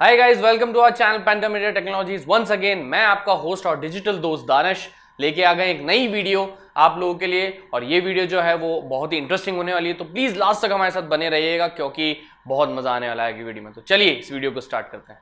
Hi guys welcome to our channel Pentamedia Technologies once again मैं आपका host और digital दोस्त दानश लेके आ गए एक नई वीडियो आप लोगों के लिए और ये वीडियो जो है वो बहुत ही इंटरेस्टिंग होने वाली है तो प्लीज़ लास्ट तक हमारे साथ बने रहिएगा क्योंकि बहुत मज़ा आने वाला है कि वीडियो में तो चलिए इस वीडियो को स्टार्ट करते हैं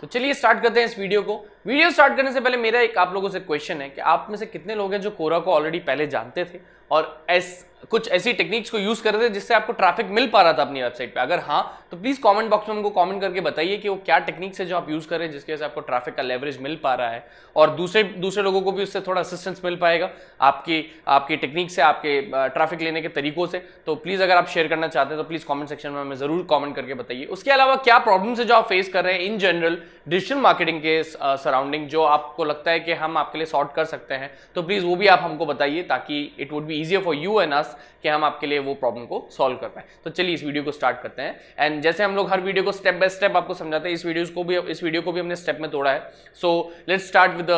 तो चलिए स्टार्ट करते हैं इस वीडियो को वीडियो स्टार्ट करने से पहले मेरा एक आप लोगों से क्वेश्चन है कि आप में से कितने लोग हैं जो कोरा को ऑलरेडी पहले जानते थे और एस कुछ ऐसी टेक्निक्स को यूज कर रहे थे जिससे आपको ट्रैफिक मिल पा रहा था अपनी वेबसाइट पे अगर हाँ तो प्लीज कमेंट बॉक्स में हमको कमेंट करके बताइए कि वो क्या टेक्निक्स है जो आप यूज कर रहे हैं जिसकी वजह से आपको ट्रैफिक का लेवरेज मिल पा रहा है और दूसरे दूसरे लोगों को भी उससे थोड़ा असिस्टेंस मिल पाएगा आपकी आपकी टेक्निक से आपके ट्रैफिक लेने के तरीकों से तो प्लीज अगर आप शेयर करना चाहते हैं तो प्लीज कॉमेंट सेक्शन में हमें जरूर कॉमेंट करके बताइए उसके अलावा क्या प्रॉब्लम है जो आप फेस कर रहे हैं इन जनरल डिजिटल मार्केटिंग के सराउंडिंग जो आपको लगता है कि हम आपके लिए सॉर्ट कर सकते हैं तो प्लीज वो भी आप हमको बताइए ताकि it would be easier for you and us कि हम आपके लिए वो प्रॉब्लम को सॉल्व कर पाए तो चलिए इस वीडियो को स्टार्ट करते हैं एंड जैसे हम लोग हर वीडियो को स्टेप बाय स्टेप आपको समझाते हैं इस वीडियो को भी इस वीडियो को भी हमने स्टेप में तोड़ा है so let start with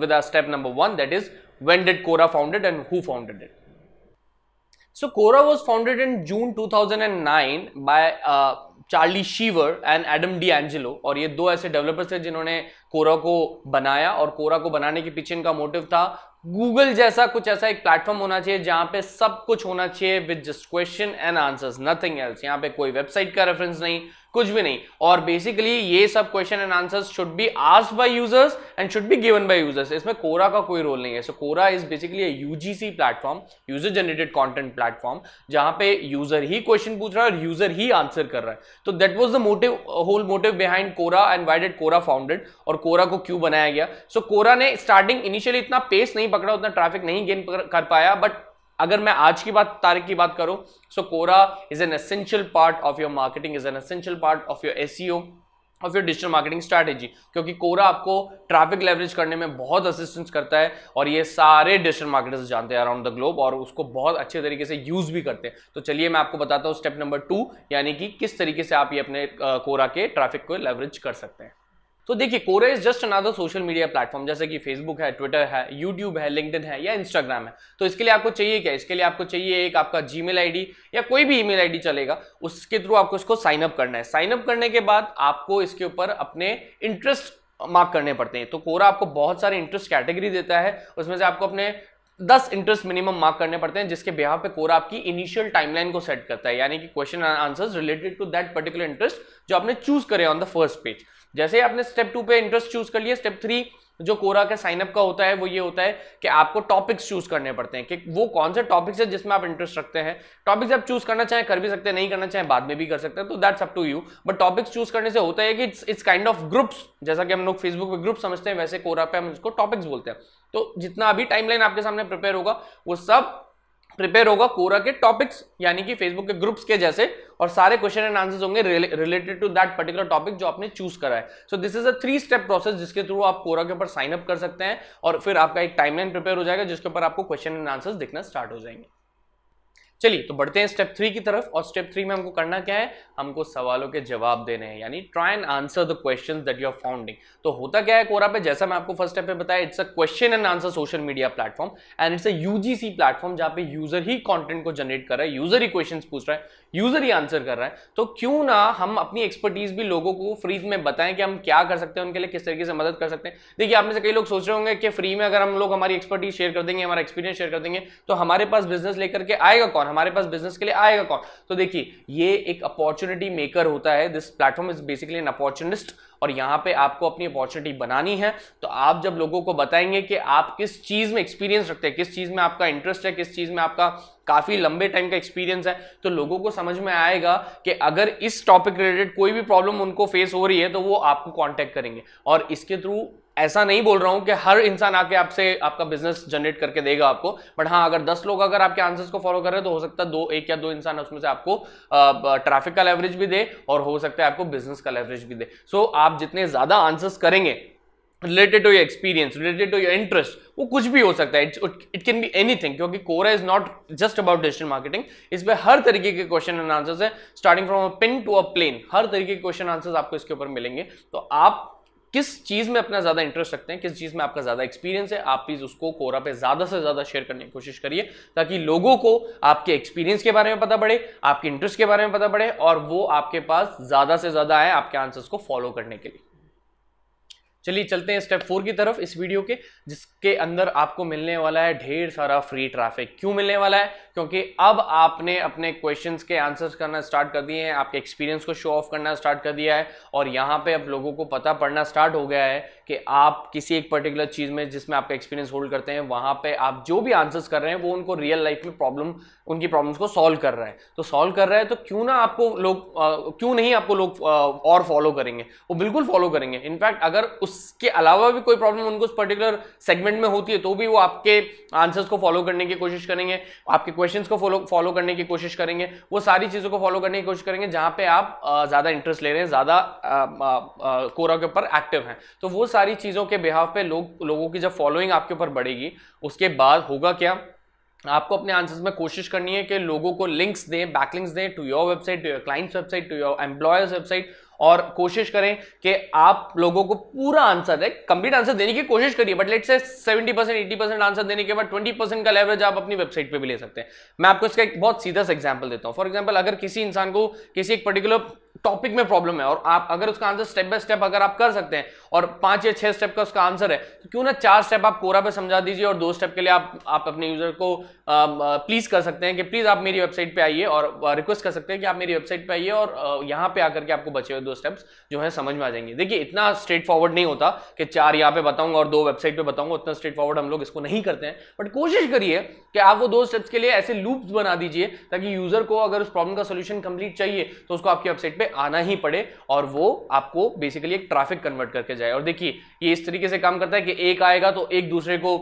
with step number one that is when did Quora founded and who founded it so Quora was founded in June two thousand and nine by Charlie Cheever and Adam D'Angelo और ये दो ऐसे developers थे जिन्होंने कोरा को बनाया और Quora को बनाने के पीछे इनका मोटिव था गूगल जैसा कुछ ऐसा एक प्लेटफॉर्म होना चाहिए जहां पे सब कुछ होना चाहिए with just question and answers nothing else यहाँ पे कोई वेबसाइट का रेफरेंस नहीं कुछ भी नहीं और बेसिकली ये सब question and answers should be asked by users and should be given by users इसमें कोरा का कोई रोल नहीं है so Quora is basically UGC platform user generated content platform जहां पे यूजर ही क्वेश्चन पूछ रहा है और यूजर ही आंसर कर रहा है तो that was the motive whole motive behind Quora and why did Quora founded और कोरा को क्यों बनाया गया सो so, कोरा ने स्टार्टिंग इनिशियली इतना पेस नहीं पकड़ा उतना ट्रैफिक नहीं गेन कर पाया बट अगर मैं आज की बात तारीख की बात करूं so Quora is an essential part of your marketing is an essential part of your S of your digital marketing strategy क्योंकि कोरा आपको ट्रैफिक लेवरेज करने में बहुत असिस्टेंस करता है और ये सारे डिजिटल मार्केटर्स जानते हैं अराउंड द ग्लोब और उसको बहुत अच्छे तरीके से यूज भी करते हैं तो चलिए मैं आपको बताता हूँ स्टेप नंबर टू यानी कि किस तरीके से आप ये अपने कोरा के ट्रैफिक को लेवरेज कर सकते हैं तो देखिए Quora is just another social media platform जैसे कि फेसबुक है ट्विटर है यूट्यूब है लिंकड है या इंस्टाग्राम है तो इसके लिए आपको चाहिए क्या इसके लिए आपको चाहिए एक आपका जी मेल या कोई भी ईमेल आईडी चलेगा उसके थ्रू आपको इसको साइन अप करना है साइन अप करने के बाद आपको इसके ऊपर अपने इंटरेस्ट मार्क करने पड़ते हैं तो कोरा आपको बहुत सारे इंटरेस्ट कैटेगरी देता है उसमें से आपको अपने दस इंटरेस्ट मिनिमम मार्क करने पड़ते हैं जिसके बिहार पे कोरा आपकी इनिशियल टाइमलाइन को सेट करता है यानी कि question answers related to that particular interest जो आपने चूज करे ऑन द फर्स्ट पेज जैसे ही आपने स्टेप टू पे इंटरेस्ट चूज कर लिया स्टेप थ्री जो कोरा का साइनअप का होता है वो ये होता है कि आपको टॉपिक्स चूज करने पड़ते हैं कि वो कौन से टॉपिक्स है जिसमें आप इंटरेस्ट रखते हैं टॉपिक्स आप चूज करना चाहें कर भी सकते हैं नहीं करना चाहें बाद में भी कर सकते हैं तो that's up to you but topics choose करने से होता है कि it's it's kind of groups जैसा कि हम लोग फेसबुक पर ग्रुप समझते हैं वैसे कोरा पे हम उसको टॉपिक्स बोलते हैं तो जितना अभी टाइम आपके सामने प्रिपेयर होगा वो सब प्रिपेयर होगा कोरा के टॉपिक्स यानी कि फेसबुक के ग्रुप्स के जैसे और सारे क्वेश्चन एंड आंसर्स होंगे related to that particular topic जो आपने चूज करा है so this is a three step process जिसके थ्रू आप कोरा के ऊपर साइन अप कर सकते हैं और फिर आपका एक टाइमलाइन प्रिपेयर हो जाएगा जिसके ऊपर आपको क्वेश्चन एंड आंसर्स दिखना स्टार्ट हो जाएंगे चलिए तो बढ़ते हैं स्टेप थ्री की तरफ और स्टेप थ्री में हमको करना क्या है हमको सवालों के जवाब देने हैं यानी try and answer the question that you are founding तो होता क्या है कोरा पे जैसा मैं आपको फर्स्ट स्टेप पे बताया it's a question and answer social media platform and it's a UGC platform जहां पे यूजर ही कॉन्टेंट को जनरेट कर रहा है यूजर ही क्वेश्चन पूछ रहा है यूजर ही आंसर कर रहा है तो क्यों ना हम अपनी एक्सपर्टीज भी लोगों को फ्री में बताएं कि हम क्या कर सकते हैं उनके लिए किस तरीके से मदद कर सकते हैं देखिए आप में से कई लोग सोच रहे होंगे कि फ्री में अगर हम लोग हमारी एक्सपर्टीज शेयर कर देंगे हमारा एक्सपीरियंस शेयर कर देंगे तो हमारे पास बिजनेस लेकर के आएगा कौन हमारे पास बिजनेस के लिए आएगा कौन तो देखिए ये एक अपॉर्चुनिटी मेकर होता है this platform is basically an opportunist और यहाँ पे आपको अपनी अपॉर्चुनिटी बनानी है तो आप जब लोगों को बताएंगे कि आप किस चीज़ में एक्सपीरियंस रखते हैं किस चीज़ में आपका इंटरेस्ट है किस चीज़ में आपका काफ़ी लंबे टाइम का एक्सपीरियंस है तो लोगों को समझ में आएगा कि अगर इस टॉपिक रिलेटेड कोई भी प्रॉब्लम उनको फेस हो रही है तो वो आपको कॉन्टैक्ट करेंगे और इसके थ्रू ऐसा नहीं बोल रहा हूं कि हर इंसान आके आपसे आपका बिजनेस जनरेट करके देगा आपको बट हाँ अगर दस लोग अगर आपके आंसर्स को फॉलो कर रहे हैं तो हो सकता है दो एक या दो इंसान उसमें से आपको ट्रैफिक का लेवरेज भी दे और हो सकता है आपको बिजनेस का लेवरेज भी दे सो so, आप जितने ज्यादा आंसर्स करेंगे related to your experience related to your interest वो कुछ भी हो सकता है इट कैन बी थिंग क्योंकि Quora is not just about digital marketing इसमें हर तरीके के क्वेश्चन एंड आंसर्स है starting from a pin to a plane हर तरीके के क्वेश्चन आंसर्स आपको इसके ऊपर मिलेंगे तो आप किस चीज़ में अपना ज़्यादा इंटरेस्ट रखते हैं किस चीज़ में आपका ज़्यादा एक्सपीरियंस है आप प्लीज़ उसको कोरा पे ज़्यादा से ज़्यादा शेयर करने की कोशिश करिए ताकि लोगों को आपके एक्सपीरियंस के बारे में पता पड़े आपके इंटरेस्ट के बारे में पता पड़े और वो आपके पास ज़्यादा से ज़्यादा आए आपके आंसर्स को फॉलो करने के लिए चलिए चलते हैं स्टेप फोर की तरफ इस वीडियो के जिसके अंदर आपको मिलने वाला है ढेर सारा फ्री ट्रैफिक क्यों मिलने वाला है क्योंकि अब आपने अपने क्वेश्चन के आंसर्स करना स्टार्ट कर दिए हैं आपके एक्सपीरियंस को शो ऑफ करना स्टार्ट कर दिया है और यहाँ पे अब लोगों को पता पड़ना स्टार्ट हो गया है कि आप किसी एक पर्टिकुलर चीज़ में जिसमें आपका एक्सपीरियंस होल्ड करते हैं वहाँ पर आप जो भी आंसर्स कर रहे हैं वो उनको रियल लाइफ में प्रॉब्लम उनकी प्रॉब्लम्स को सॉल्व कर रहा है तो सॉल्व कर रहा है तो क्यों ना आपको लोग क्यों नहीं आपको लोग और फॉलो करेंगे वो बिल्कुल फॉलो करेंगे इनफैक्ट अगर उस उसके अलावा भी कोई प्रॉब्लम उनको उस पर्टिकुलर सेगमेंट में होती है तो भी वो आपके आंसर्स को फॉलो करने की कोशिश करेंगे आपके क्वेश्चंस को फॉलो फॉलो करने की कोशिश करेंगे वो सारी चीज़ों को फॉलो करने की कोशिश करेंगे जहाँ पे आप ज़्यादा इंटरेस्ट ले रहे हैं ज़्यादा कोरा के ऊपर एक्टिव हैं तो वो सारी चीज़ों के बिहाव पे लोग लोगों की जब फॉलोइंग आपके ऊपर बढ़ेगी उसके बाद होगा क्या आपको अपने आंसर्स में कोशिश करनी है कि लोगों को लिंक्स दें बैकलिंक्स दें to your website to your clients website to your employers website और कोशिश करें कि आप लोगों को पूरा आंसर है कंप्लीट आंसर देने की कोशिश करिए बट लेट से 70 परसेंट एटी परसेंट आंसर देने के बाद 20 परसेंट का लेवरेज आप अपनी वेबसाइट पे भी ले सकते हैं मैं आपको इसका एक बहुत सीधा सा एग्जाम्पल देता हूँ फॉर एग्जाम्पल अगर किसी इंसान को किसी एक पर्टिकुलर टॉपिक में प्रॉब्लम है और आप अगर उसका आंसर स्टेप बाय स्टेप अगर आप कर सकते हैं और पांच या छह स्टेप का उसका आंसर है तो क्यों ना चार स्टेप आप कोरा पे समझा दीजिए और दो स्टेप के लिए आप आप अपने यूजर को प्लीज कर सकते हैं कि प्लीज आप मेरी वेबसाइट पे आइए और रिक्वेस्ट कर सकते हैं कि आप मेरी वेबसाइट पे आइए और यहाँ पे आकर के आपको बचे हुए दो स्टेप्स जो है समझ में आ जाएंगे देखिए इतना स्ट्रेट फॉरवर्ड नहीं होता कि चार यहाँ पे बताऊंगा और दो वेबसाइट पर बताऊंगा उतना स्ट्रेट फॉरवर्ड हम लोग इसको नहीं करते हैं बट कोशिश करिए कि आप वो दो स्टेप्स के लिए ऐसे लूप्स बना दीजिए ताकि यूजर को अगर उस प्रॉब्लम का सोल्यूशन कंप्लीट चाहिए तो उसको आपकी वेबसाइट पे आना ही पड़े और वो आपको बेसिकली एक ट्रैफिक कन्वर्ट करके जाए और देखिए ये इस तरीके से काम करता है कि एक आएगा तो एक दूसरे को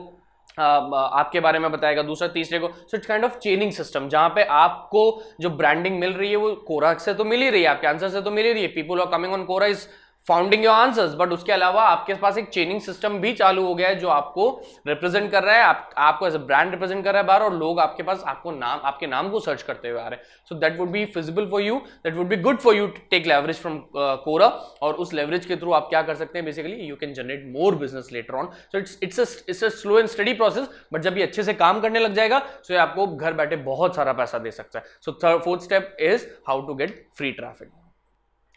आपके बारे में बताएगा दूसरा तीसरे को so it's kind of chaining system जहां पे आपको जो ब्रांडिंग मिल रही है वो कोरा से तो मिल ही रही है आपके आंसर से तो मिल ही रही है people are coming on Quora is founding your answers but उसके अलावा आपके पास एक चेनिंग सिस्टम भी चालू हो गया है जो आपको रिप्रेजेंट कर रहा है आप, आपको एज अ ब्रांड रिप्रेजेंट कर रहा है बाहर और लोग आपके पास आपको नाम आपके नाम को सर्च करते हुए आ रहे हैं so that would be feasible for you that would be good for you take leverage from Quora और उस लेवरेज के थ्रू आप क्या कर सकते हैं basically you can generate more business later on so it's it's it's a slow and study process but जब ये अच्छे से काम करने लग जाएगा सो तो so ये आपको घर बैठे बहुत सारा पैसा दे सकता है so third fourth step is how to get free traffic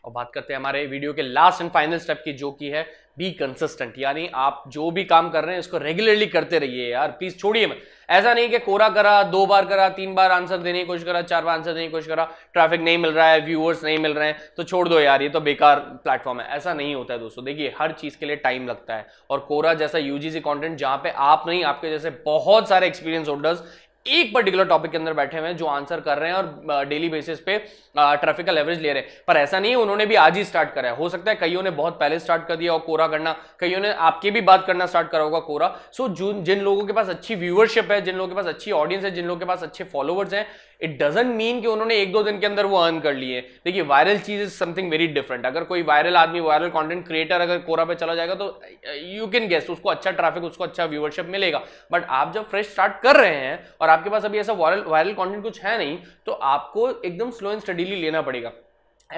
और बात करते हैं हमारे वीडियो के लास्ट एंड फाइनल स्टेप की जो की है बी कंसिस्टेंट यानी आप जो भी काम कर रहे हैं उसको रेगुलरली करते रहिए यार प्लीज छोड़िए मत ऐसा नहीं कि कोरा करा दो बार करा तीन बार आंसर देने की कोशिश करा चार बार आंसर देने की कोशिश करा ट्रैफिक नहीं मिल रहा है व्यूअर्स नहीं मिल रहे हैं तो छोड़ दो यार ये तो बेकार प्लेटफॉर्म है ऐसा नहीं होता है दोस्तों देखिए हर चीज के लिए टाइम लगता है और कोरा जैसा यूजीसी कॉन्टेंट जहां पे आप नहीं आपके जैसे बहुत सारे एक्सपीरियंस होल्डर्स एक पर्टिकुलर टॉपिक के अंदर बैठे हुए हैं जो आंसर कर रहे हैं और डेली बेसिस पे ट्रैफिक का लेवरेज ले रहे हैं पर ऐसा नहीं उन्होंने भी आज ही स्टार्ट करा है हो सकता है कईयों ने बहुत पहले स्टार्ट कर दिया और कोरा करना कईयों ने आपके भी बात करना स्टार्ट करा होगा कोरा सो so, जिन लोगों के पास अच्छी व्यूअरशिप है जिन लोगों के पास अच्छी ऑडियंस है जिन लोगों के पास अच्छे फॉलोवर्स हैं इट डजेंट मीन कि उन्होंने एक दो दिन के अंदर वो अर्न कर लिए देखिए वायरल चीज इज समथिंग वेरी डिफरेंट अगर कोई वायरल आदमी वायरल कंटेंट क्रिएटर अगर कोरा पे चला जाएगा तो यू कैन गेस उसको अच्छा ट्रैफिक उसको अच्छा व्यूअरशिप मिलेगा बट आप जब फ्रेश स्टार्ट कर रहे हैं और आपके पास अभी ऐसा वायरल वायरल कंटेंट कुछ है नहीं तो आपको एकदम स्लो एंड स्टडीली लेना पड़ेगा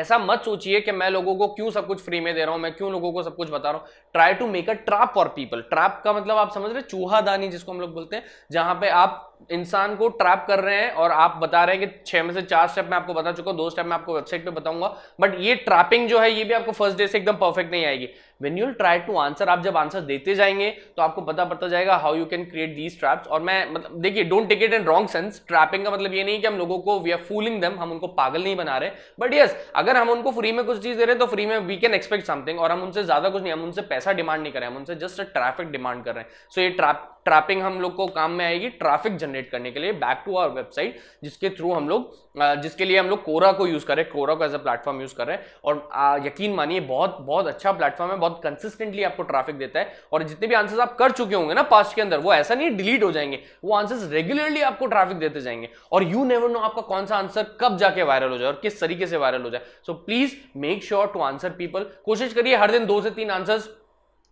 ऐसा मत सोचिए कि मैं लोगों को क्यों सब कुछ फ्री में दे रहा हूं मैं क्यों लोगों को सब कुछ बता रहा हूं try to make a trap for people trap का मतलब आप समझ रहे दानी जिसको हम लोग बोलते हैं जहां पे आप इंसान को ट्रैप कर रहे हैं और आप बता रहे हैं कि छह में से चार स्टेप मैं आपको बता चुका हूं दो स्टेप मैं आपको वेबसाइट पे बताऊंगा बट ये ट्रैपिंग जो है ये भी आपको फर्स्ट डे से एकदम परफेक्ट नहीं आएगी when you'll try to answer आप जब आंसर देते जाएंगे तो आपको पता पड़ता जाएगा how you can create these traps और मैं मतलब देखिए don't take it in wrong sense trapping का मतलब ये नहीं कि हम लोगों को वी आर फूलिंग दम हम उनको पागल नहीं बना रहे बट यस अगर हम उनको फ्री में कुछ चीज दे रहे हैं तो फ्री में वी कैन एक्सपेक्ट समथिंग और हम उनसे ज्यादा कुछ नहीं हम उनसे पैसा पैसा अच्छा डिमांड नहीं कर रहे हैं हम उनसे जस्ट ट्रैफिक डिमांड कर रहे हैं सो so, ये ट्रैप ट्रैपिंग हम लोग को काम में आएगी ट्रैफिक जनरेट करने के लिए बैक टू आवर वेबसाइट जिसके थ्रू हम लोग जिसके लिए हम लोग कोरा को यूज़ करें कोरा को एज अ प्लेटफॉर्म यूज़ कर रहे हैं और आ, यकीन मानिए बहुत बहुत अच्छा प्लेटफॉर्म है बहुत कंसिस्टेंटली आपको ट्रैफिक देता है और जितने भी आंसर्स आप कर चुके होंगे ना पास्ट के अंदर वो ऐसा नहीं डिलीट हो जाएंगे वो आंसर्स रेगुलरली आपको ट्रैफिक देते जाएंगे और यू नेवर नो आपका कौन सा आंसर कब जाके वायरल हो जाए और किस तरीके से वायरल हो जाए so please make sure to answer people कोशिश करिए हर दिन दो से तीन आंसर्स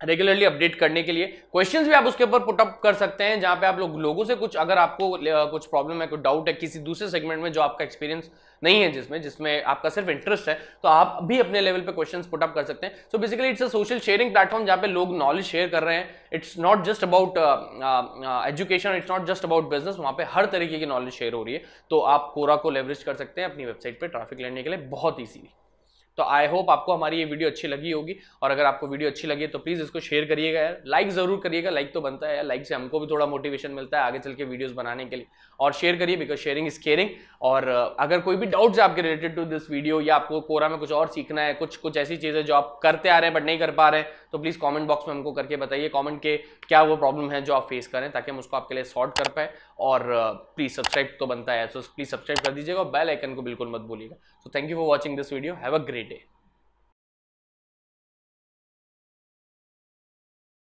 रेगुलरली अपडेट करने के लिए क्वेश्चंस भी आप उसके ऊपर पुटअप कर सकते हैं जहां पे आप लोग लोगों से कुछ अगर आपको कुछ प्रॉब्लम है कोई डाउट है किसी दूसरे सेगमेंट में जो आपका एक्सपीरियंस नहीं है जिसमें जिसमें आपका सिर्फ इंटरेस्ट है तो आप भी अपने लेवल पे क्वेश्चन पुटअप कर सकते हैं so basically it's a social sharing platform जहाँ पे लोग नॉलेज शेयर कर रहे हैं it's not just about education it's not just about business वहाँ पे हर तरीके की नॉलेज शेयर हो रही है तो आप कोरा को लेवरेज कर सकते हैं अपनी वेबसाइट पर ट्रैफिक लेने के लिए बहुत ईजीली तो आई होप आपको हमारी ये वीडियो अच्छी लगी होगी और अगर आपको वीडियो अच्छी लगी तो प्लीज़ इसको शेयर करिएगा यार लाइक ज़रूर करिएगा लाइक तो बनता है यार लाइक से हमको भी थोड़ा मोटिवेशन मिलता है आगे चल के वीडियोज़ बनाने के लिए और शेयर करिए बिकॉज शेयरिंग इज केयरिंग और अगर कोई भी डाउट्स है आपके रिलेटेड टू दिस वीडियो या आपको कोरा में कुछ और सीखना है कुछ कुछ ऐसी चीज़ें जो आप करते आ रहे हैं बट नहीं कर पा रहे हैं तो प्लीज़ कॉमेंट बॉक्स में हमको करके बताइए कॉमेंट के क्या वो प्रॉब्लम है जो आप फेस करें ताकि हम उसको आपके लिए सॉल्व कर पाए और प्लीज़ सब्सक्राइब तो बनता है सो प्लीज़ सब्सक्राइब कर दीजिएगा और बेल आइकन को बिल्कुल मत भूलिएगा so thank you for watching this video have a great day.